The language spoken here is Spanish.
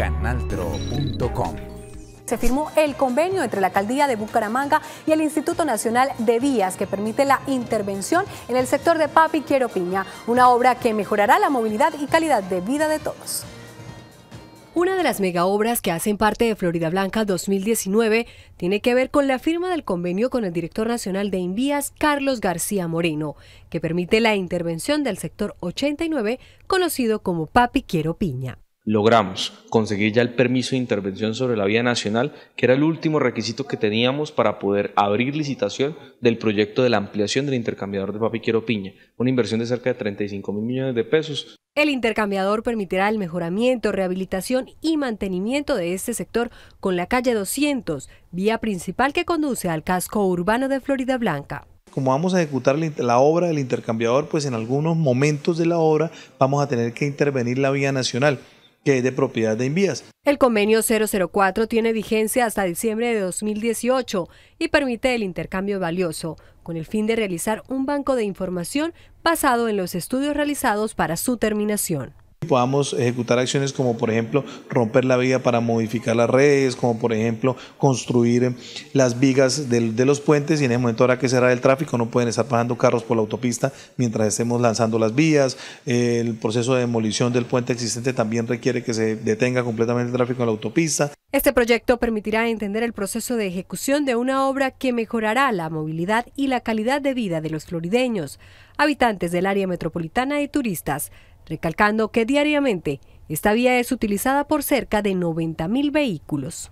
canaltro.com. Se firmó el convenio entre la Alcaldía de Bucaramanga y el Instituto Nacional de Vías que permite la intervención en el sector de Papi Quiero Piña, una obra que mejorará la movilidad y calidad de vida de todos. Una de las megaobras que hacen parte de Florida Blanca 2019 tiene que ver con la firma del convenio con el director nacional de Invías, Carlos García Moreno, que permite la intervención del sector 89, conocido como Papi Quiero Piña logramos conseguir ya el permiso de intervención sobre la vía nacional, que era el último requisito que teníamos para poder abrir licitación del proyecto de la ampliación del intercambiador de Papiquero Piña, una inversión de cerca de 35 mil millones de pesos. El intercambiador permitirá el mejoramiento, rehabilitación y mantenimiento de este sector con la calle 200, vía principal que conduce al casco urbano de Florida Blanca como vamos a ejecutar la obra del intercambiador, pues en algunos momentos de la obra vamos a tener que intervenir la vía nacional que es de propiedad de Invías. El convenio 004 tiene vigencia hasta diciembre de 2018 y permite el intercambio valioso, con el fin de realizar un banco de información basado en los estudios realizados para su terminación podamos ejecutar acciones como por ejemplo romper la vía para modificar las redes, como por ejemplo construir eh, las vigas de, los puentes y en el momento ahora que será el tráfico no pueden estar pasando carros por la autopista mientras estemos lanzando las vías, el proceso de demolición del puente existente también requiere que se detenga completamente el tráfico en la autopista. Este proyecto permitirá entender el proceso de ejecución de una obra que mejorará la movilidad y la calidad de vida de los florideños, habitantes del área metropolitana y turistas, recalcando que diariamente esta vía es utilizada por cerca de mil vehículos.